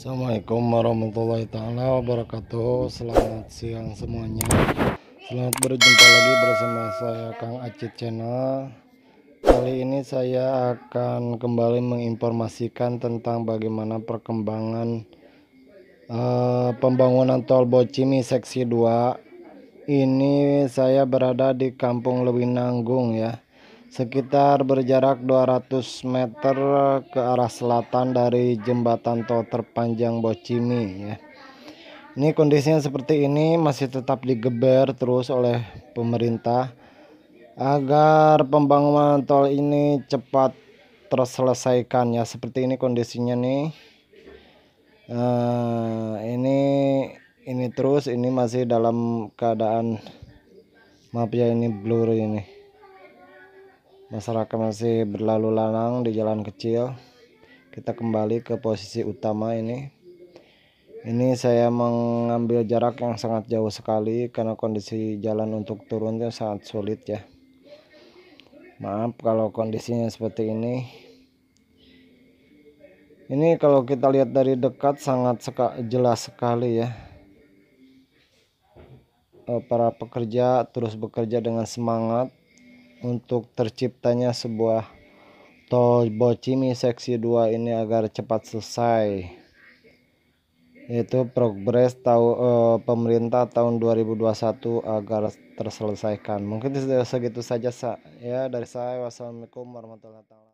Assalamualaikum warahmatullahi taala wabarakatuh. Selamat siang semuanya. Selamat berjumpa lagi bersama saya Kang Acit Channel. Kali ini saya akan kembali menginformasikan tentang bagaimana perkembangan uh, pembangunan tol Bocimi seksi 2. Ini saya berada di Kampung Lewinanggung ya sekitar berjarak 200 meter ke arah selatan dari jembatan tol terpanjang Bocimi ya. Ini kondisinya seperti ini masih tetap digeber terus oleh pemerintah agar pembangunan tol ini cepat terselesaikan ya seperti ini kondisinya nih uh, ini ini terus ini masih dalam keadaan maaf ya ini blur ini masyarakat masih berlalu lalang di jalan kecil kita kembali ke posisi utama ini ini saya mengambil jarak yang sangat jauh sekali karena kondisi jalan untuk turunnya sangat sulit ya maaf kalau kondisinya seperti ini ini kalau kita lihat dari dekat sangat seka jelas sekali ya eh, para pekerja terus bekerja dengan semangat untuk terciptanya sebuah tol Bocimi seksi 2 ini agar cepat selesai yaitu progres tahu eh, pemerintah tahun 2021 agar terselesaikan. Mungkin segitu saja sa ya dari saya. Wassalamualaikum warahmatullahi wabarakatuh.